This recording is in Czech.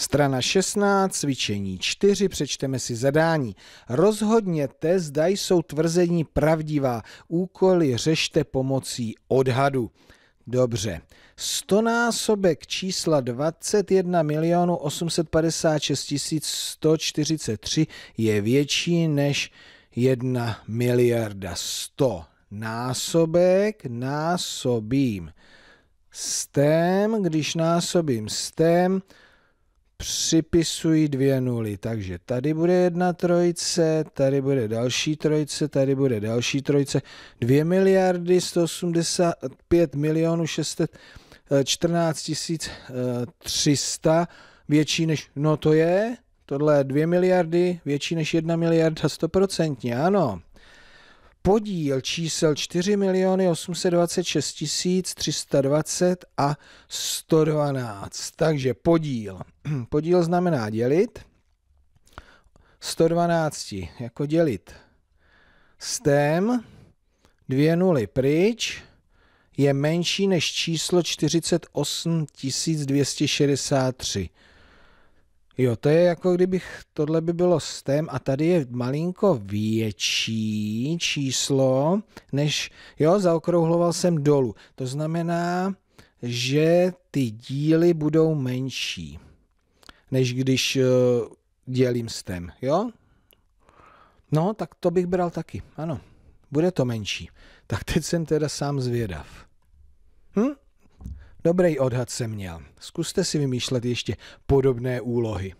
Strana 16, cvičení 4, přečteme si zadání. Rozhodněte, zda jsou tvrzení pravdivá. Úkoly řešte pomocí odhadu. Dobře. 100 násobek čísla 21 milionů 856 143 je větší než 1 miliarda 100 násobek násobím stem, když násobím stem, připisuji dvě nuly. Takže tady bude jedna trojice, tady bude další trojice, tady bude další trojice. 2 miliardy 185 milionů 614 300 eh, eh, větší než, no to je, tohle 2 miliardy větší než 1 miliarda 100%, ano podíl čísel 4 miliony 826 320 a 112. Takže podíl. Podíl znamená dělit. 112 jako dělit stem, dvě nuly pryč, je menší než číslo 48 263. Jo, to je jako kdybych, tohle by bylo stem a tady je malinko větší číslo, než, jo, zaokrouhloval jsem dolů. To znamená, že ty díly budou menší, než když uh, dělím stem, jo? No, tak to bych bral taky, ano. Bude to menší. Tak teď jsem teda sám zvědav. Dobrý odhad jsem měl. Zkuste si vymýšlet ještě podobné úlohy.